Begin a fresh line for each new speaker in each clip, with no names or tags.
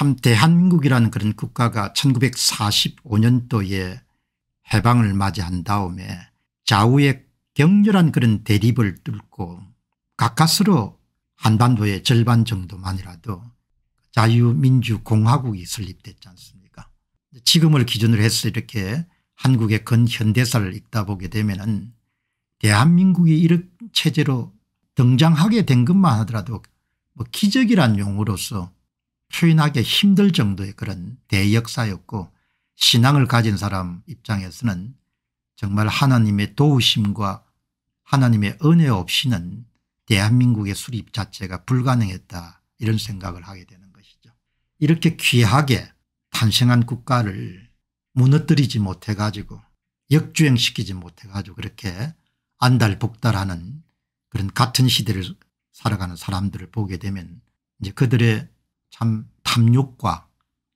참 대한민국이라는 그런 국가가 1945년도에 해방을 맞이한 다음에 좌우의 격렬한 그런 대립을 뚫고 가까스로 한반도의 절반 정도만이라도 자유민주공화국이 설립됐지 않습니까 지금을 기준으로 해서 이렇게 한국의 근현대사를 읽다 보게 되면 은 대한민국이 이런 체제로 등장하게 된 것만 하더라도 뭐 기적이란 용어로서 표현하기 힘들 정도의 그런 대역사였고 신앙을 가진 사람 입장에서는 정말 하나님의 도우심과 하나님의 은혜 없이는 대한민국의 수립 자체가 불가능했다 이런 생각을 하게 되는 것이죠. 이렇게 귀하게 탄생한 국가를 무너뜨리지 못해 가지고 역주행시키지 못해 가지고 그렇게 안달복달하는 그런 같은 시대를 살아가는 사람들을 보게 되면 이제 그들의 참 탐욕과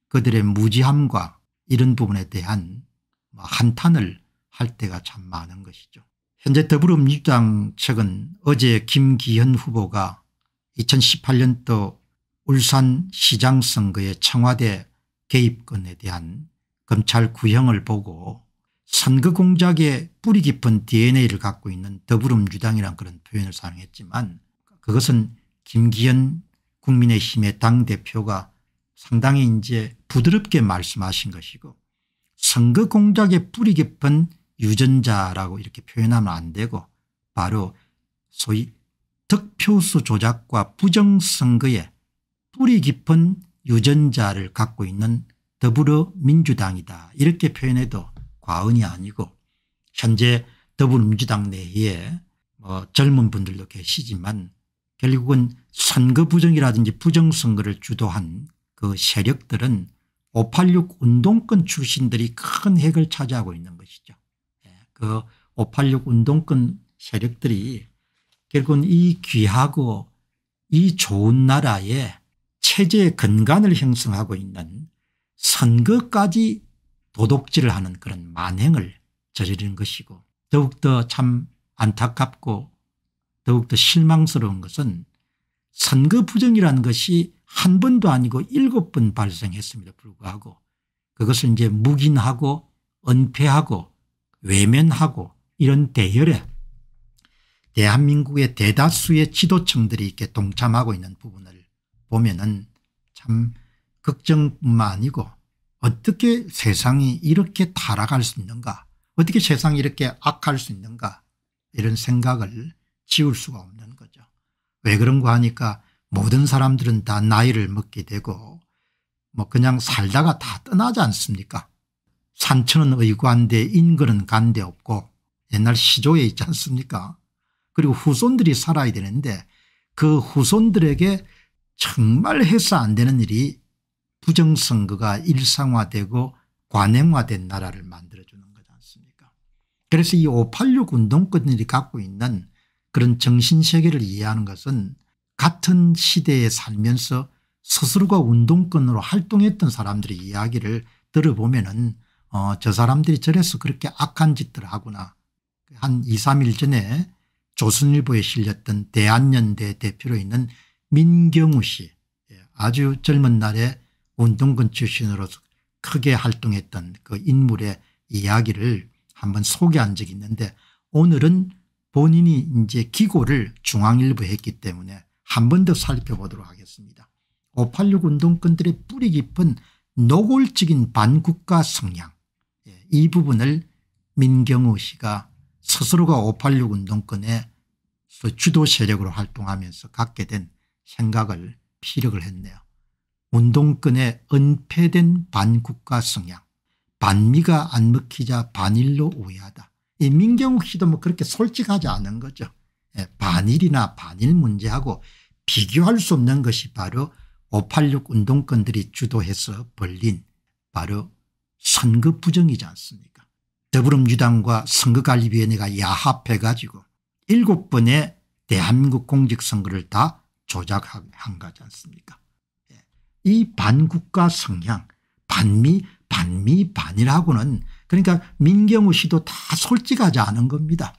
그들의 무지함과 이런 부분에 대한 뭐 한탄을 할 때가 참 많은 것이죠. 현재 더불어민주당 측은 어제 김기현 후보가 2018년도 울산시장 선거의 청와대 개입건에 대한 검찰 구형을 보고 선거 공작의 뿌리 깊은 dna를 갖고 있는 더불어민주당이란 그런 표현을 사용했지만 그것은 김기현 국민의힘의 당대표가 상당히 이제 부드럽게 말씀하신 것이고 선거 공작의 뿌리 깊은 유전자라고 이렇게 표현하면 안 되고 바로 소위 득표수 조작과 부정선거의 뿌리 깊은 유전자를 갖고 있는 더불어민주당이다 이렇게 표현해도 과언이 아니고 현재 더불어민주당 내에 뭐 젊은 분들도 계시지만 결국은 선거 부정이라든지 부정선거를 주도한 그 세력들은 586 운동권 출신들이 큰 핵을 차지하고 있는 것이죠. 예, 그586 운동권 세력들이 결국은 이 귀하고 이 좋은 나라에 체제의 근간을 형성하고 있는 선거까지 도둑질을 하는 그런 만행을 저지르 것이고 더욱더 참 안타깝고 더욱더 실망스러운 것은 선거 부정이라는 것이 한 번도 아니고 일곱 번 발생했습니다. 불구하고 그것을 이제 묵인하고 은폐하고 외면하고 이런 대열에 대한민국의 대다수의 지도층들이 이렇게 동참하고 있는 부분을 보면은 참 걱정뿐만 아니고 어떻게 세상이 이렇게 타락할 수 있는가 어떻게 세상이 이렇게 악할 수 있는가 이런 생각을 지울 수가 없는 거죠. 왜 그런가 하니까 모든 사람들은 다 나이를 먹게 되고 뭐 그냥 살다가 다 떠나지 않습니까 산천은 의관대 인근은 간대 없고 옛날 시조에 있지 않습니까 그리고 후손들이 살아야 되는데 그 후손들에게 정말 해서 안 되는 일이 부정선거가 일상화되고 관행화된 나라를 만들어주는 거지 않습니까 그래서 이 586 운동권들이 갖고 있는 그런 정신세계를 이해하는 것은 같은 시대에 살면서 스스로가 운동권으로 활동했던 사람들의 이야기를 들어보면 은 어, 저 사람들이 저래서 그렇게 악한 짓들 을 하구나. 한 2, 3일 전에 조선일보에 실렸던 대한연대 대표로 있는 민경우 씨 예, 아주 젊은 날에 운동권 출신으로서 크게 활동했던 그 인물의 이야기를 한번 소개한 적이 있는데 오늘은 본인이 이제 기고를 중앙일보에 했기 때문에 한 번 더 살펴보도록 하겠습니다. 586 운동권들의 뿌리 깊은 노골적인 반국가 성향 예, 이 부분을 민경우 씨가 스스로가 586 운동권의 주도 세력으로 활동하면서 갖게 된 생각을 피력을 했네요. 운동권의 은폐된 반국가 성향 반미가 안 먹히자 반일로 오해하다 이 민경욱 씨도 뭐 그렇게 솔직하지 않은 거죠. 예, 반일이나 반일 문제하고 비교할 수 없는 것이 바로 586 운동권들이 주도해서 벌린 바로 선거 부정이지 않습니까 더불어민주당과 선거관리위원회가 야합해가지고 일곱 번의 대한민국 공직선거를 다 조작한 거지 않습니까 예, 이 반국가 성향 반미 반미 반이라고는 그러니까 민경우 씨도 다 솔직하지 않은 겁니다.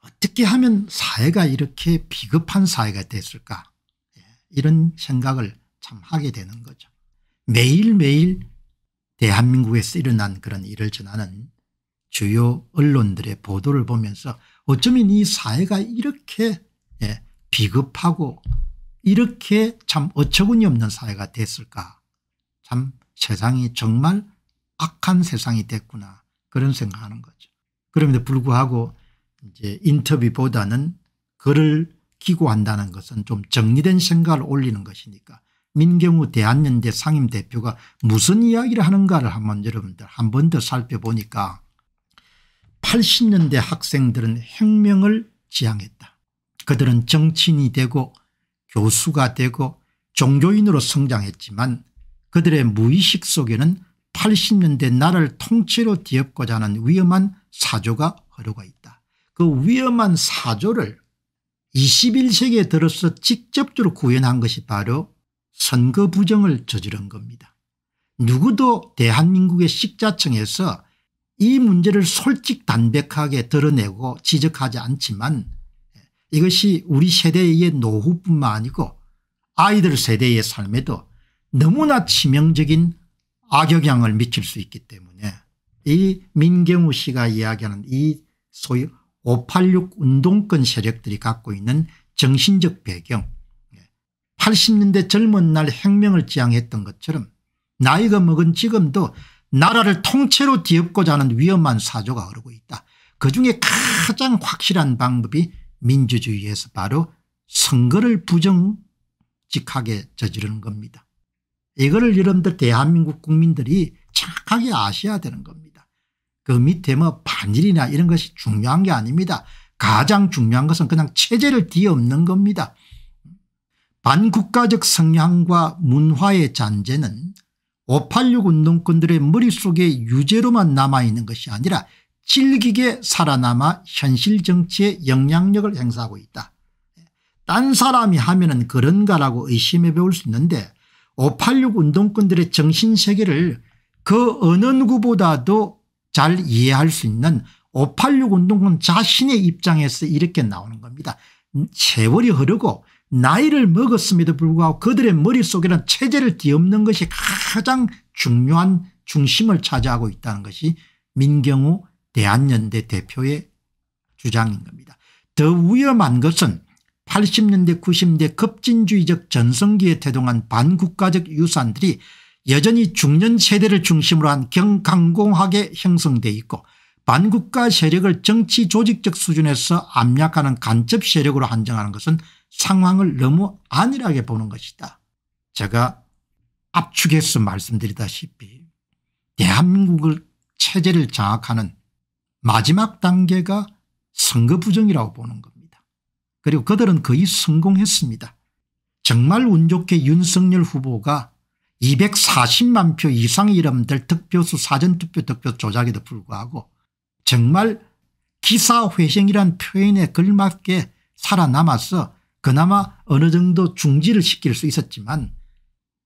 어떻게 하면 사회가 이렇게 비겁한 사회가 됐을까 예, 이런 생각을 참 하게 되는 거죠. 매일매일 대한민국에서 일어난 그런 일을 전하는 주요 언론들의 보도를 보면서 어쩌면 이 사회가 이렇게 예, 비겁하고 이렇게 참 어처구니없는 사회가 됐을까 참 세상이 정말 악한 세상이 됐구나 그런 생각하는 거죠. 그럼에도 불구하고 이제 인터뷰보다는 글을 기고한다는 것은 좀 정리된 생각을 올리는 것이니까 민경우 대한연대 상임대표가 무슨 이야기를 하는가를 한번 여러분들 한 번 더 살펴보니까 80년대 학생들은 혁명을 지향했다. 그들은 정치인이 되고 교수가 되고 종교인으로 성장했지만 그들의 무의식 속에는 80년대 나를 통째로 뒤엎고자 하는 위험한 사조가 흐르고 있다. 그 위험한 사조를 21세기에 들어서 직접적으로 구현한 것이 바로 선거 부정을 저지른 겁니다. 누구도 대한민국의 식자층에서 이 문제를 솔직 담백하게 드러내고 지적하지 않지만 이것이 우리 세대의 노후뿐만 아니고 아이들 세대의 삶에도 너무나 치명적인 악영향을 미칠 수 있기 때문에 이 민경우 씨가 이야기하는 이 소위 586 운동권 세력들이 갖고 있는 정신적 배경 80년대 예, 젊은 날 혁명을 지향했던 것처럼 나이가 먹은 지금도 나라를 통째로 뒤엎고자 하는 위험한 사조가 흐르고 있다. 그중에 가장 확실한 방법이 민주주의에서 바로 선거를 부정직하게 저지르는 겁니다. 이거를 여러분들 대한민국 국민들이 착하게 아셔야 되는 겁니다. 그 밑에 뭐 반일이나 이런 것이 중요한 게 아닙니다. 가장 중요한 것은 그냥 체제를 뒤엎는 겁니다. 반국가적 성향과 문화의 잔재는 586 운동권들의 머릿속에 유죄로만 남아있는 것이 아니라 질기게 살아남아 현실 정치에 영향력을 행사하고 있다. 딴 사람이 하면 은 그런가라고 의심해 배울 수 있는데 586 운동권들의 정신세계를 그 어느 누구보다도 잘 이해할 수 있는 586 운동권 자신의 입장에서 이렇게 나오는 겁니다. 세월이 흐르고 나이를 먹었음에도 불구하고 그들의 머릿속에는 체제를 뒤엎는 것이 가장 중요한 중심을 차지하고 있다는 것이 민경우 대한연대 대표의 주장인 겁니다. 더 위험한 것은 80년대 90년대 급진주의적 전성기에 태동한 반국가적 유산들이 여전히 중년 세대를 중심으로 한 경강공하게 형성돼 있고 반국가 세력을 정치 조직적 수준에서 압력하는 간접 세력으로 한정하는 것은 상황을 너무 안일하게 보는 것이다. 제가 압축해서 말씀드리다시피 대한민국을 체제를 장악하는 마지막 단계가 선거 부정이라고 보는 겁니다. 그리고 그들은 거의 성공했습니다. 정말 운 좋게 윤석열 후보가 240만 표 이상 이름들 득표수 사전투표 득표 조작에도 불구하고 정말 기사회생이란 표현에 걸맞게 살아남아서 그나마 어느 정도 중지를 시킬 수 있었지만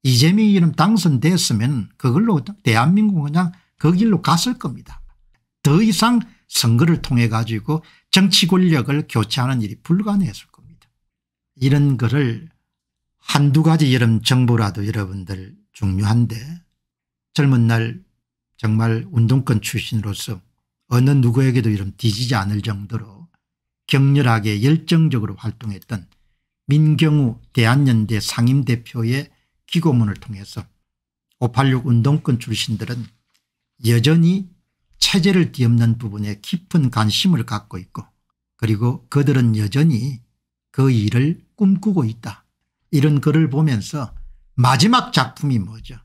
이재명이 름 당선됐으면 그걸로 대한민국 그냥 그 길로 갔을 겁니다. 더 이상 선거를 통해 가지고 정치 권력을 교체하는 일이 불가능했을 겁니다. 이런 거를 한두 가지 여름 정보라도 여러분들 중요한데 젊은 날 정말 운동권 출신으로서 어느 누구에게도 이런 뒤지지 않을 정도로 격렬하게 열정적으로 활동했던 민경우 대한연대 상임대표의 기고문을 통해서 586 운동권 출신들은 여전히 체제를 뒤엎는 부분에 깊은 관심을 갖고 있고 그리고 그들은 여전히 그 일을 꿈꾸고 있다. 이런 글을 보면서 마지막 작품이 뭐죠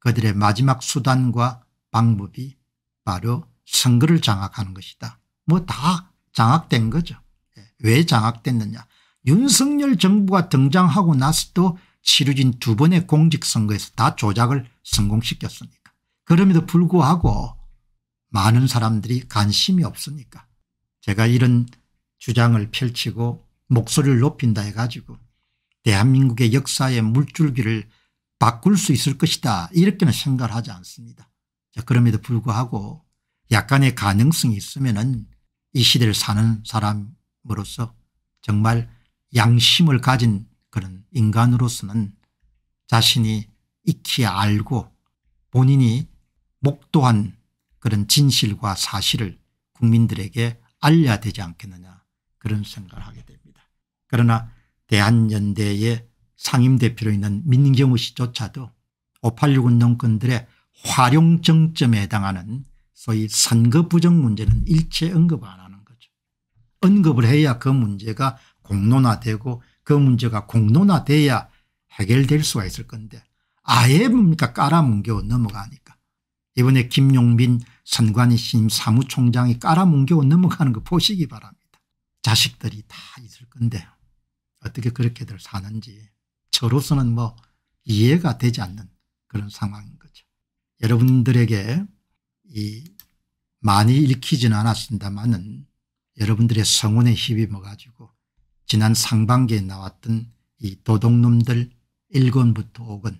그들의 마지막 수단과 방법이 바로 선거를 장악하는 것이다. 뭐 다 장악된 거죠. 예, 왜 장악됐느냐 윤석열 정부가 등장하고 나서도 치루진 두 번의 공직선거에서 다 조작을 성공시켰습니다. 그럼에도 불구하고 많은 사람들이 관심이 없으니까 제가 이런 주장을 펼치고 목소리를 높인다 해가지고 대한민국의 역사의 물줄기를 바꿀 수 있을 것이다 이렇게는 생각을 하지 않습니다. 그럼에도 불구하고 약간의 가능성이 있으면 은이 시대를 사는 사람으로서 정말 양심을 가진 그런 인간으로서는 자신이 익히 알고 본인이 목도한 그런 진실과 사실을 국민들에게 알려야 되지 않겠느냐 그런 생각을 하게 됩니다. 그러나 대한연대의 상임대표로 있는 민경우 씨조차도 586 운동권들의 활용 정점에 해당하는 소위 선거 부정 문제는 일체 언급 안 하는 거죠. 언급을 해야 그 문제가 공론화되고 그 문제가 공론화돼야 해결될 수가 있을 건데 아예 뭡니까 깔아뭉개고 넘어가니까 이번에 김용빈 선관위심 사무총장이 깔아뭉개고 넘어가는 거 보시기 바랍니다. 자식들이 다 있을 건데 어떻게 그렇게들 사는지 저로서는 뭐 이해가 되지 않는 그런 상황인 거죠. 여러분들에게 이 많이 읽히진 않았습니다만은 여러분들의 성원의 힘이 뭐가지고 지난 상반기에 나왔던 이 도둑놈들 1권부터 5권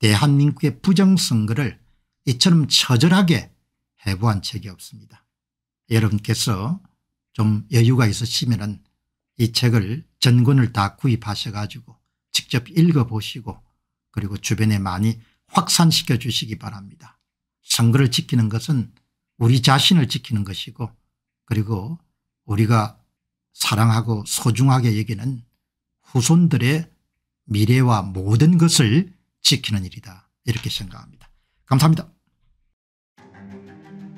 대한민국의 부정선거를 이처럼 처절하게 해부한 책이 없습니다. 여러분께서 좀 여유가 있으시면 이 책을 전권을 다 구입하셔가지고 직접 읽어보시고 그리고 주변에 많이 확산시켜 주시기 바랍니다. 선거를 지키는 것은 우리 자신을 지키는 것이고 그리고 우리가 사랑하고 소중하게 여기는 후손들의 미래와 모든 것을 지키는 일이다 이렇게 생각합니다. 감사합니다.